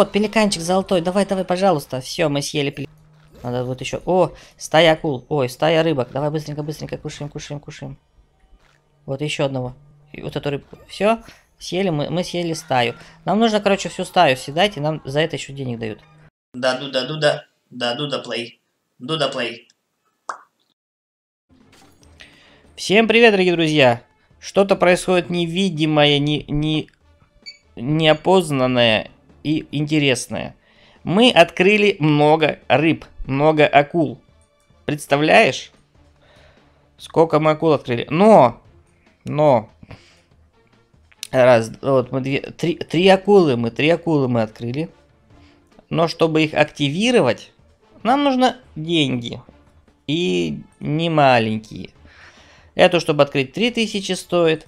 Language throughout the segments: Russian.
Вот, пеликанчик золотой, давай, давай, пожалуйста. Все, мы съели пеликан. Надо вот еще. О, стая акул. Ой, стая а рыбок. Давай быстренько, быстренько кушаем, кушаем, кушаем. Вот еще одного. И вот эту рыбку. Все, съели мы, мы съели стаю. Нам нужно, короче, всю стаю съедать, и нам за это еще денег дают. Да, да, дуда, да, да, да, плей. да, плей. Всем привет, дорогие друзья. Что-то происходит невидимое, не, не, неопознанное и интересное. Мы открыли много рыб, много акул. Представляешь? Сколько мы акул открыли. Но, но, раз, вот мы две, три, три акулы мы, три акулы мы открыли. Но чтобы их активировать, нам нужно деньги. И не маленькие. Эту, чтобы открыть 3000 стоит.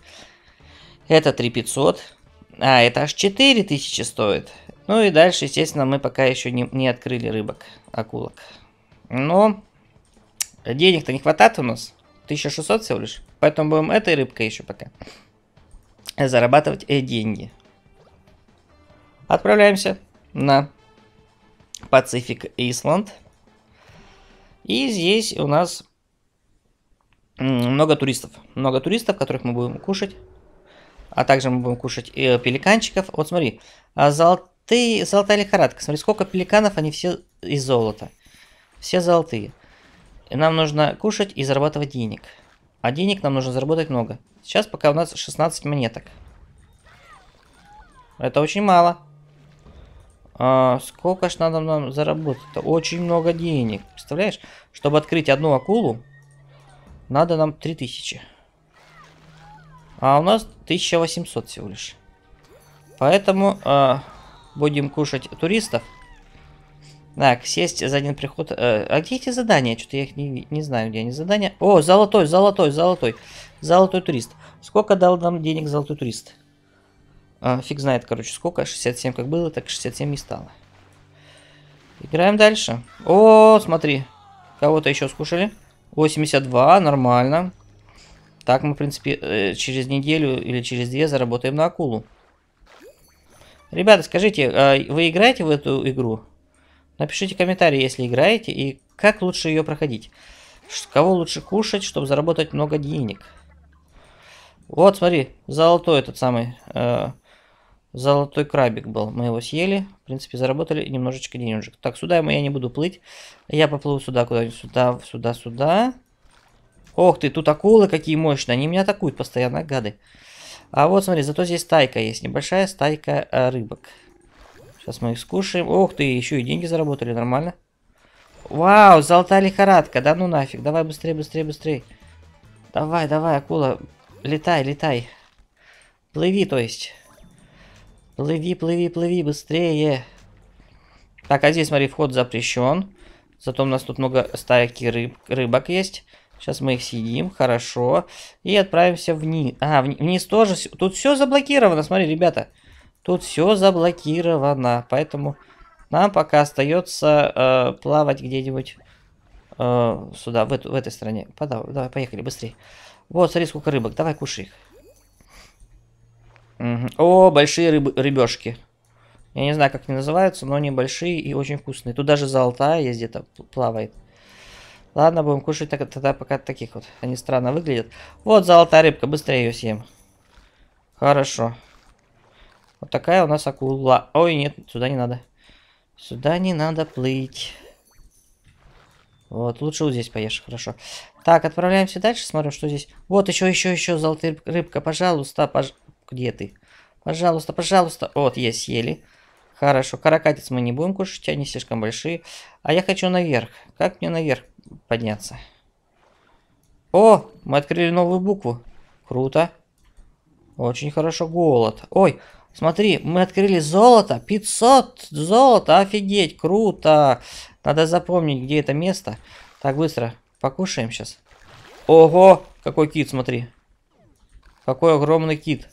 Это 3500. А, это аж 4000 стоит. Ну и дальше, естественно, мы пока еще не, не открыли рыбок, акулок. Но денег-то не хватает у нас. 1600 всего лишь. Поэтому будем этой рыбкой еще пока зарабатывать э деньги. Отправляемся на Pacific Island. И здесь у нас много туристов. Много туристов, которых мы будем кушать. А также мы будем кушать э, пеликанчиков. Вот смотри, а золотые, золотая лихорадка. Смотри, сколько пеликанов, они все из золота. Все золотые. И нам нужно кушать и зарабатывать денег. А денег нам нужно заработать много. Сейчас пока у нас 16 монеток. Это очень мало. А сколько ж надо нам заработать? Это очень много денег. Представляешь? Чтобы открыть одну акулу, надо нам 3000. А у нас 1800 всего лишь. Поэтому э, будем кушать туристов. Так, сесть за один приход. Э, а где эти задания? Что-то я их не, не знаю, где они задания. О, золотой, золотой, золотой. Золотой турист. Сколько дал нам денег золотой турист? Э, фиг знает, короче, сколько. 67 как было, так 67 и стало. Играем дальше. О, смотри. Кого-то еще скушали. 82, нормально. Так мы, в принципе, э, через неделю или через две заработаем на акулу. Ребята, скажите, а вы играете в эту игру? Напишите комментарий, если играете, и как лучше ее проходить. Кого лучше кушать, чтобы заработать много денег. Вот, смотри, золотой этот самый... Э, золотой крабик был. Мы его съели. В принципе, заработали немножечко денежек. Так, сюда я не буду плыть. Я поплыву сюда куда-нибудь. Сюда, сюда, сюда. Ох ты, тут акулы какие мощные. Они меня атакуют постоянно, гады. А вот, смотри, зато здесь стайка есть. Небольшая стайка э, рыбок. Сейчас мы их скушаем. Ох ты, еще и деньги заработали, нормально. Вау, золотая лихорадка. Да ну нафиг. Давай быстрее, быстрее, быстрее. Давай, давай, акула. Летай, летай. Плыви, то есть. Плыви, плыви, плыви, быстрее. Так, а здесь, смотри, вход запрещен. Зато у нас тут много стайки рыб, рыбок есть. Сейчас мы их съедим, хорошо. И отправимся вниз. А, вниз тоже. Тут все заблокировано, смотри, ребята. Тут все заблокировано, поэтому нам пока остается э, плавать где-нибудь э, сюда, в, эту, в этой стороне. Подав, давай, поехали, быстрее. Вот, смотри, сколько рыбок, давай кушай их. Угу. О, большие рыб, рыбешки. Я не знаю, как они называются, но они большие и очень вкусные. Тут даже золотая есть где-то плавает. Ладно, будем кушать так, тогда пока таких вот. Они странно выглядят. Вот золотая рыбка, быстрее ее съем. Хорошо. Вот такая у нас акула. Ой, нет, сюда не надо. Сюда не надо плыть. Вот, лучше вот здесь поешь, хорошо. Так, отправляемся дальше, смотрим, что здесь. Вот, еще, еще, еще, золотая рыбка, пожалуйста, пож... Где ты? Пожалуйста, пожалуйста. Вот, есть, съели. Хорошо, каракатиц мы не будем кушать, они слишком большие. А я хочу наверх. Как мне наверх подняться. О, мы открыли новую букву. Круто. Очень хорошо. Голод. Ой, смотри, мы открыли золото. 500 золота. Офигеть, круто. Надо запомнить, где это место. Так, быстро. Покушаем сейчас. Ого, какой кит, смотри. Какой огромный кит.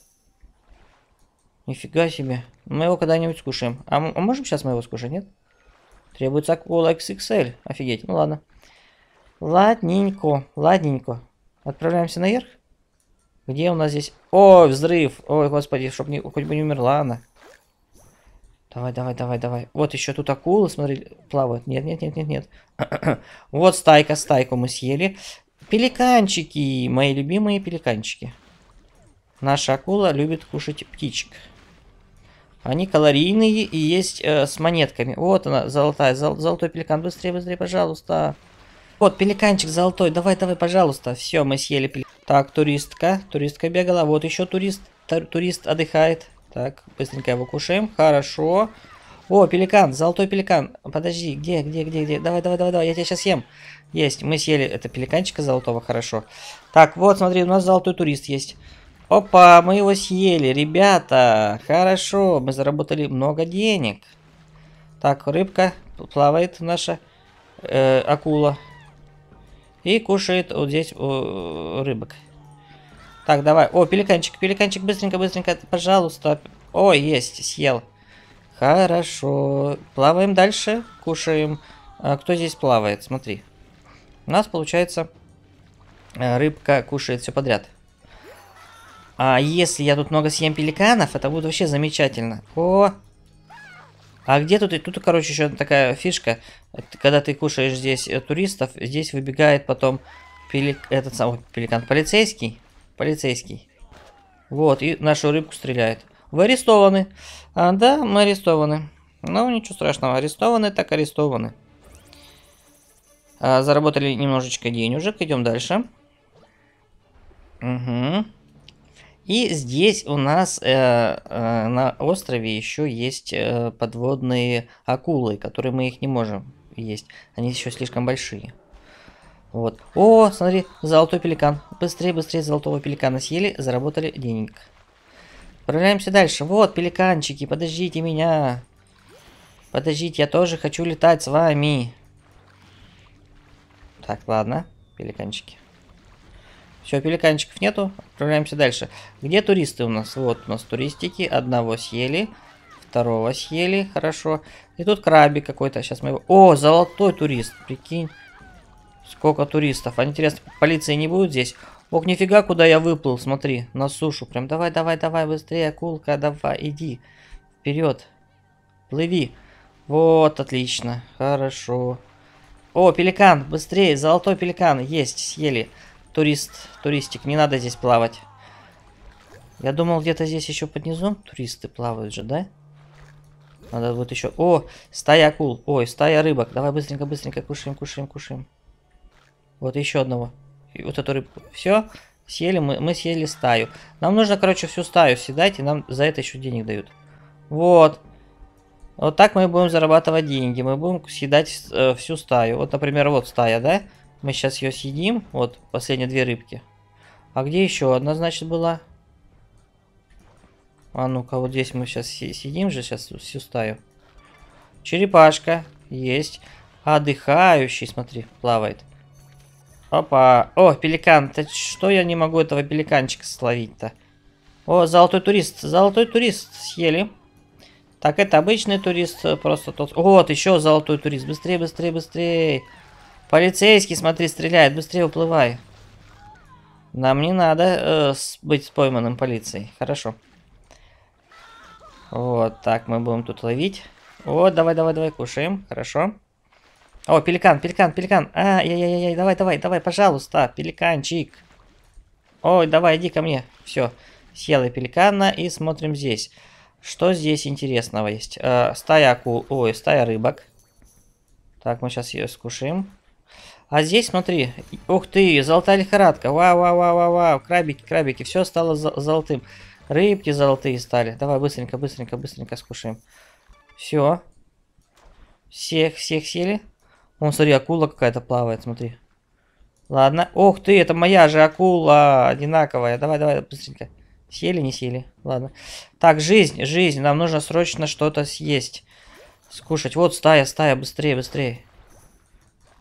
Нифига себе. Мы его когда-нибудь скушаем. А, а можем сейчас мы его скушать, нет? Требуется кола XXL. Офигеть, ну ладно. Ладненько, ладненько. Отправляемся наверх. Где у нас здесь... О, взрыв! Ой, господи, чтоб не... хоть бы не умерла она. Давай, давай, давай, давай. Вот еще тут акулы, смотри, плавают. Нет, нет, нет, нет, нет. вот стайка, стайку мы съели. Пеликанчики, мои любимые пеликанчики. Наша акула любит кушать птичек. Они калорийные и есть э, с монетками. Вот она, золотая, зол, золотой пеликан. Быстрее, быстрее, пожалуйста. Пожалуйста. Вот, пеликанчик золотой, давай, давай, пожалуйста. Все, мы съели пели... Так, туристка, туристка бегала. Вот еще турист, турист отдыхает. Так, быстренько его кушаем. Хорошо. О, пеликан, золотой пеликан. Подожди, где, где, где, где? Давай, давай, давай, давай, я тебя сейчас съем. Есть, мы съели это пеликанчика золотого, хорошо. Так, вот, смотри, у нас золотой турист есть. Опа, мы его съели, ребята. Хорошо, мы заработали много денег. Так, рыбка плавает наша э, акула. И кушает вот здесь у рыбок. Так, давай. О, пеликанчик, пеликанчик, быстренько, быстренько, пожалуйста. О, есть, съел. Хорошо. Плаваем дальше, кушаем. А, кто здесь плавает? Смотри. У нас получается э, рыбка кушает все подряд. А если я тут много съем пеликанов, это будет вообще замечательно. О, а где тут? И тут, короче, еще такая фишка. Когда ты кушаешь здесь э, туристов, здесь выбегает потом пелик... этот самый пеликан. Полицейский? Полицейский. Вот, и нашу рыбку стреляет. Вы арестованы. А, да, мы арестованы. Ну, ничего страшного. Арестованы, так арестованы. А, заработали немножечко денежек. Идем дальше. Угу. И здесь у нас э, э, на острове еще есть э, подводные акулы, которые мы их не можем есть. Они еще слишком большие. Вот. О, смотри, золотой пеликан. Быстрее, быстрее золотого пеликана съели, заработали денег. Отправляемся дальше. Вот, пеликанчики, подождите меня. Подождите, я тоже хочу летать с вами. Так, ладно, пеликанчики. Все, пеликанчиков нету. Отправляемся дальше. Где туристы у нас? Вот у нас туристики. Одного съели. Второго съели. Хорошо. И тут крабик какой-то. Сейчас мы его... О, золотой турист. Прикинь. Сколько туристов. А интересно, полиции не будет здесь? Ох, нифига, куда я выплыл, смотри, на сушу. Прям давай, давай, давай, быстрее, акулка, давай, иди. Вперед. Плыви. Вот, отлично. Хорошо. О, пеликан, быстрее, золотой пеликан. Есть, съели турист, туристик, не надо здесь плавать. Я думал, где-то здесь еще под низом туристы плавают же, да? Надо будет еще... О, стая акул. Ой, стая рыбок. Давай быстренько, быстренько кушаем, кушаем, кушаем. Вот еще одного. И вот эту рыбку. Все, съели мы, мы съели стаю. Нам нужно, короче, всю стаю съедать, и нам за это еще денег дают. Вот. Вот так мы будем зарабатывать деньги. Мы будем съедать э, всю стаю. Вот, например, вот стая, да? Мы сейчас ее съедим. Вот, последние две рыбки. А где еще одна, значит, была? А ну-ка, вот здесь мы сейчас сидим же, сейчас всю стаю. Черепашка. Есть. Отдыхающий, смотри, плавает. Опа. О, пеликан. -то, что я не могу этого пеликанчика словить-то? О, золотой турист. Золотой турист съели. Так, это обычный турист, э, просто тот... Вот, еще золотой турист. Быстрее, быстрее, быстрее. Полицейский, смотри, стреляет. Быстрее уплывай. Нам не надо э, быть пойманным полицией. Хорошо. Вот так мы будем тут ловить. Вот, давай, давай, давай, кушаем. Хорошо. О, пеликан, пеликан, пеликан. А, я, я, я, давай, давай, давай, пожалуйста, пеликанчик. Ой, давай, иди ко мне. Все, съел съела пеликана и смотрим здесь. Что здесь интересного есть? Э, стая акул, ой, стая рыбок. Так, мы сейчас ее скушаем. А здесь, смотри, ух ты, золотая лихорадка, вау-вау-вау-вау, крабики, крабики, все стало золотым. Рыбки золотые стали. Давай быстренько, быстренько, быстренько скушаем. Все. Всех, всех сели. Вон, смотри, акула какая-то плавает, смотри. Ладно. Ох ты, это моя же акула одинаковая. Давай, давай, быстренько. Съели, не съели? Ладно. Так, жизнь, жизнь. Нам нужно срочно что-то съесть. Скушать. Вот стая, стая, быстрее, быстрее.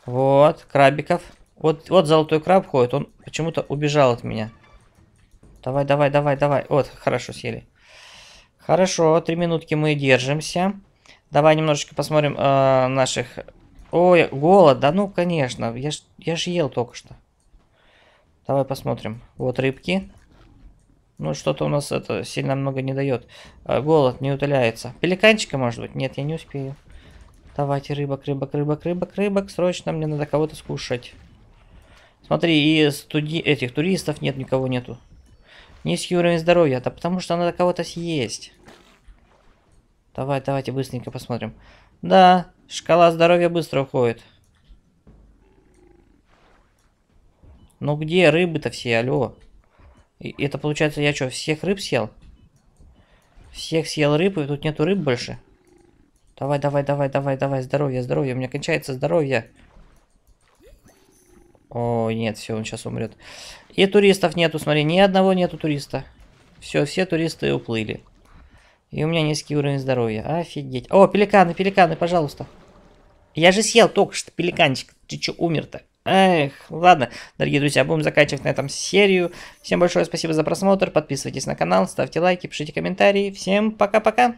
Вот, крабиков. Вот, вот золотой краб ходит, он почему-то убежал от меня. Давай, давай, давай, давай. Вот, хорошо, съели. Хорошо, три минутки мы держимся. Давай немножечко посмотрим э, наших... Ой, голод, да ну, конечно, я ж, я ж ел только что. Давай посмотрим. Вот рыбки. Ну, что-то у нас это сильно много не дает. Э, голод не утоляется. Пеликанчика, может быть? Нет, я не успею. Давайте рыбок, рыбок, рыбок, рыбок, рыбок. Срочно мне надо кого-то скушать. Смотри, и студи... этих туристов нет, никого нету. Низкий уровень здоровья. Да потому что надо кого-то съесть. Давай, давайте быстренько посмотрим. Да, шкала здоровья быстро уходит. Ну где рыбы-то все, алло? И это получается я что, всех рыб съел? Всех съел рыб, и тут нету рыб больше? Давай, давай, давай, давай, давай. Здоровье, здоровье. У меня кончается здоровье. О, нет, все, он сейчас умрет. И туристов нету, смотри, ни одного нету туриста. Все, все туристы уплыли. И у меня низкий уровень здоровья. Офигеть. О, пеликаны, пеликаны, пожалуйста. Я же съел только что пеликанчик. Ты что, умер-то? Эх, ладно, дорогие друзья, будем заканчивать на этом серию. Всем большое спасибо за просмотр, подписывайтесь на канал, ставьте лайки, пишите комментарии. Всем пока-пока!